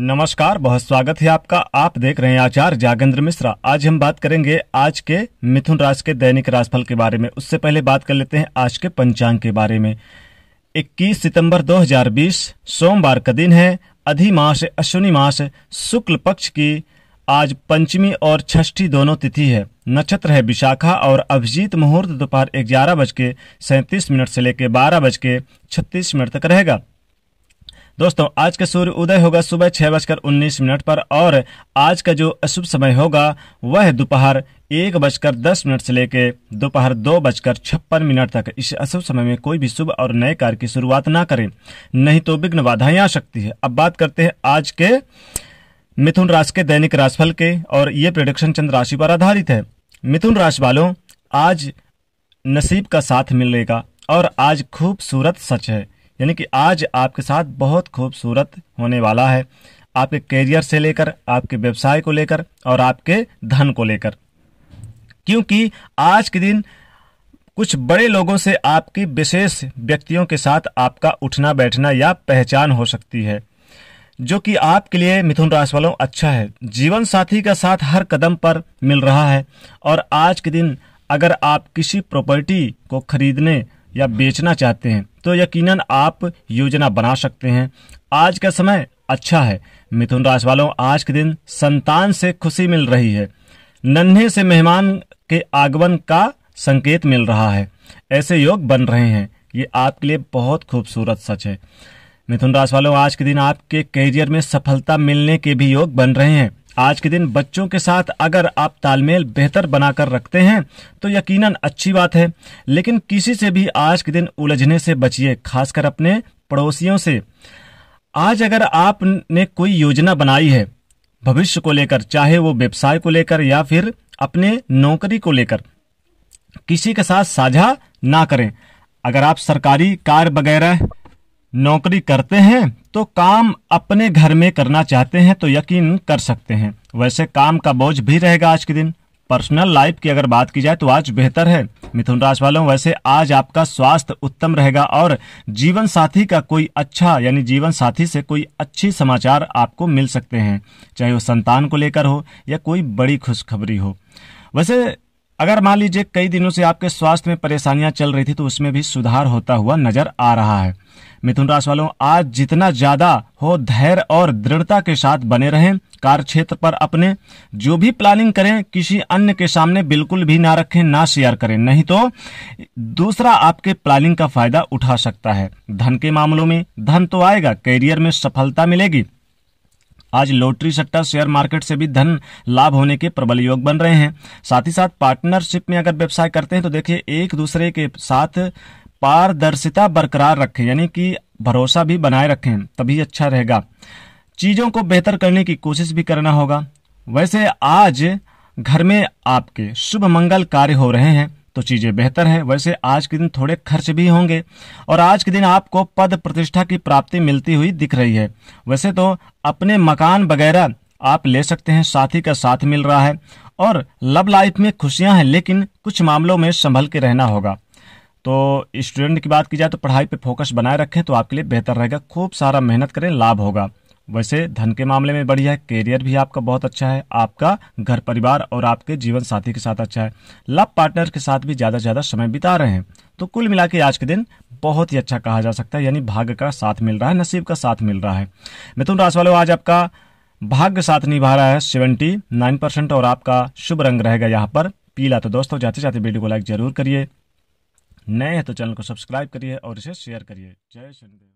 नमस्कार बहुत स्वागत है आपका आप देख रहे हैं आचार्य जागेंद्र मिश्रा आज हम बात करेंगे आज के मिथुन राशि के दैनिक राशफल के बारे में उससे पहले बात कर लेते हैं आज के पंचांग के बारे में 21 सितंबर 2020 सोमवार का दिन है अधिमास अश्विनी मास शुक्ल पक्ष की आज पंचमी और छठी दोनों तिथि है नक्षत्र है विशाखा और अभिजीत मुहूर्त दोपहर ग्यारह बज के सैंतीस मिनट से लेकर बारह बज के छत्तीस मिनट तक रहेगा दोस्तों आज का सूर्य उदय होगा सुबह छह बजकर उन्नीस मिनट पर और आज का जो अशुभ समय होगा वह दोपहर एक बजकर दस मिनट से लेकर दोपहर दो बजकर छप्पन मिनट तक इस अशुभ समय में कोई भी शुभ और नए कार्य की शुरुआत ना करें नहीं तो विघ्न बाधाएं आ सकती है अब बात करते हैं आज के मिथुन राशि के दैनिक राशिफल के और ये प्रोडिक्शन चंद्र राशि पर आधारित है मिथुन राशि वालों आज नसीब का साथ मिलेगा और आज खूबसूरत सच है यानी कि आज आपके साथ बहुत खूबसूरत होने वाला है आपके कैरियर से लेकर आपके व्यवसाय को लेकर और आपके धन को लेकर क्योंकि आज के दिन कुछ बड़े लोगों से आपकी विशेष व्यक्तियों के साथ आपका उठना बैठना या पहचान हो सकती है जो कि आपके लिए मिथुन राशि वालों अच्छा है जीवन साथी का साथ हर कदम पर मिल रहा है और आज के दिन अगर आप किसी प्रॉपर्टी को खरीदने या बेचना चाहते हैं तो यकीनन आप योजना बना सकते हैं आज का समय अच्छा है मिथुन राशि वालों आज के दिन संतान से खुशी मिल रही है नन्हे से मेहमान के आगमन का संकेत मिल रहा है ऐसे योग बन रहे हैं ये आपके लिए बहुत खूबसूरत सच है मिथुन राशि वालों आज के दिन आपके करियर में सफलता मिलने के भी योग बन रहे हैं आज के दिन बच्चों के साथ अगर आप तालमेल बेहतर बनाकर रखते हैं तो यकीनन अच्छी बात है लेकिन किसी से भी आज के दिन उलझने से बचिए खासकर अपने पड़ोसियों से आज अगर आपने कोई योजना बनाई है भविष्य को लेकर चाहे वो व्यवसाय को लेकर या फिर अपने नौकरी को लेकर किसी के साथ साझा ना करें अगर आप सरकारी कार वगैरह नौकरी करते हैं तो काम अपने घर में करना चाहते हैं तो यकीन कर सकते हैं वैसे काम का बोझ भी रहेगा आज के दिन पर्सनल लाइफ की अगर बात की जाए तो आज बेहतर है मिथुन राशि वालों वैसे आज आपका स्वास्थ्य उत्तम रहेगा और जीवन साथी का कोई अच्छा यानी जीवन साथी से कोई अच्छी समाचार आपको मिल सकते हैं चाहे वो संतान को लेकर हो या कोई बड़ी खुशखबरी हो वैसे अगर मान लीजिए कई दिनों से आपके स्वास्थ्य में परेशानियां चल रही थी तो उसमें भी सुधार होता हुआ नजर आ रहा है मिथुन राशि वालों आज जितना ज्यादा हो धैर्य और दृढ़ता के साथ बने रहें कार्य क्षेत्र पर अपने जो भी प्लानिंग करें किसी अन्य के सामने बिल्कुल भी ना रखें ना शेयर करें नहीं तो दूसरा आपके प्लानिंग का फायदा उठा सकता है धन के मामलों में धन तो आएगा करियर में सफलता मिलेगी आज लॉटरी सट्टा शेयर मार्केट से भी धन लाभ होने के प्रबल योग बन रहे हैं साथ ही साथ पार्टनरशिप में अगर व्यवसाय करते हैं तो देखिए एक दूसरे के साथ पारदर्शिता बरकरार रखें यानी कि भरोसा भी बनाए रखें तभी अच्छा रहेगा चीजों को बेहतर करने की कोशिश भी करना होगा वैसे आज घर में आपके शुभ मंगल कार्य हो रहे हैं तो चीजें बेहतर है वैसे आज के दिन थोड़े खर्च भी होंगे और आज के दिन आपको पद प्रतिष्ठा की प्राप्ति मिलती हुई दिख रही है वैसे तो अपने मकान वगैरह आप ले सकते हैं साथी का साथ मिल रहा है और लव लाइफ में खुशियां हैं लेकिन कुछ मामलों में संभल के रहना होगा तो स्टूडेंट की बात की जाए तो पढ़ाई पे फोकस बनाए रखें तो आपके लिए बेहतर रहेगा खूब सारा मेहनत करें लाभ होगा वैसे धन के मामले में बढ़िया है कैरियर भी आपका बहुत अच्छा है आपका घर परिवार और आपके जीवन साथी के साथ अच्छा है लव पार्टनर के साथ भी ज़्यादा से ज़्यादा समय बिता रहे हैं तो कुल मिला के आज के दिन बहुत ही अच्छा कहा जा सकता है यानी भाग्य का साथ मिल रहा है नसीब का साथ मिल रहा है मिथुन राशि वालों आज आपका भाग्य साथ निभा रहा है सेवेंटी नाइन परसेंट और आपका शुभ रंग रहेगा यहाँ पर पीला तो दोस्तों जाते जाते वीडियो को लाइक जरूर करिए नए हैं तो चैनल को सब्सक्राइब करिए और इसे शेयर करिए जय शनिदेव